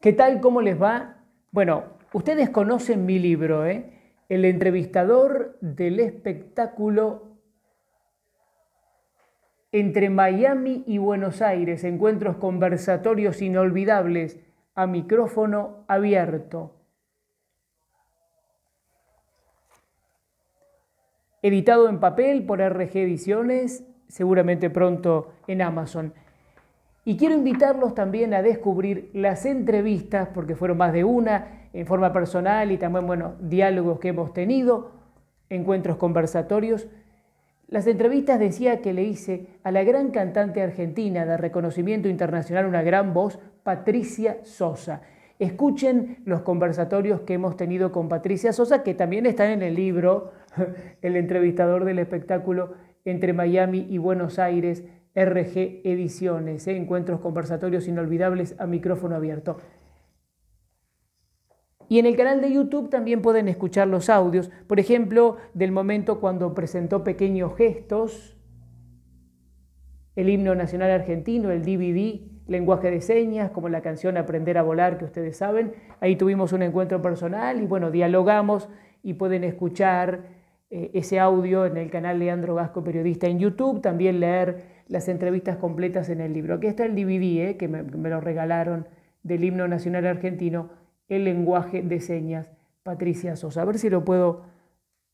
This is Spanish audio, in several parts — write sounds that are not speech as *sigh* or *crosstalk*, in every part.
¿Qué tal? ¿Cómo les va? Bueno, ustedes conocen mi libro, ¿eh? El entrevistador del espectáculo entre Miami y Buenos Aires, encuentros conversatorios inolvidables a micrófono abierto. Editado en papel por RG Ediciones, seguramente pronto en Amazon. Y quiero invitarlos también a descubrir las entrevistas, porque fueron más de una, en forma personal y también, bueno, diálogos que hemos tenido, encuentros conversatorios. Las entrevistas decía que le hice a la gran cantante argentina de reconocimiento internacional, una gran voz, Patricia Sosa. Escuchen los conversatorios que hemos tenido con Patricia Sosa, que también están en el libro, *laughs* el entrevistador del espectáculo entre Miami y Buenos Aires, RG Ediciones, ¿eh? encuentros conversatorios inolvidables a micrófono abierto. Y en el canal de YouTube también pueden escuchar los audios, por ejemplo, del momento cuando presentó Pequeños Gestos, el himno nacional argentino, el DVD, lenguaje de señas, como la canción Aprender a Volar, que ustedes saben. Ahí tuvimos un encuentro personal y bueno, dialogamos y pueden escuchar eh, ese audio en el canal Leandro Vasco Periodista en YouTube, también leer las entrevistas completas en el libro. Aquí está el DVD, eh, que me, lo regalaron del himno nacional argentino, El lenguaje de señas, Patricia Sosa. A ver si lo puedo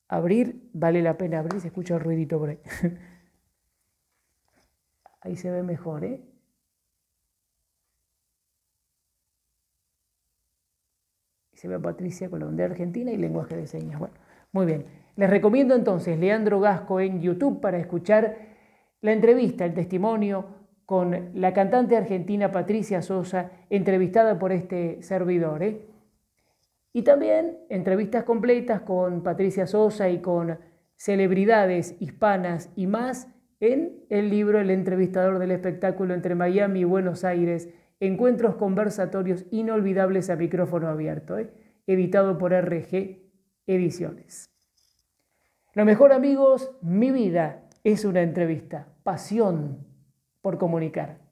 abrir, vale la pena abrir, se escucha el ruidito por ahí. *laughs* Ahí se ve mejor, ¿eh? Se ve Patricia con la argentina y lenguaje de señas. Bueno, muy bien. Les recomiendo entonces Leandro Gasco en YouTube para escuchar la entrevista, el testimonio con la cantante argentina Patricia Sosa, entrevistada por este servidor. ¿eh? Y también entrevistas completas con Patricia Sosa y con celebridades hispanas y más en el libro El entrevistador del espectáculo entre Miami y Buenos Aires, Encuentros conversatorios inolvidables a micrófono abierto, ¿eh? editado por RG Ediciones. Lo mejor amigos, mi vida, es una entrevista, pasión por comunicar.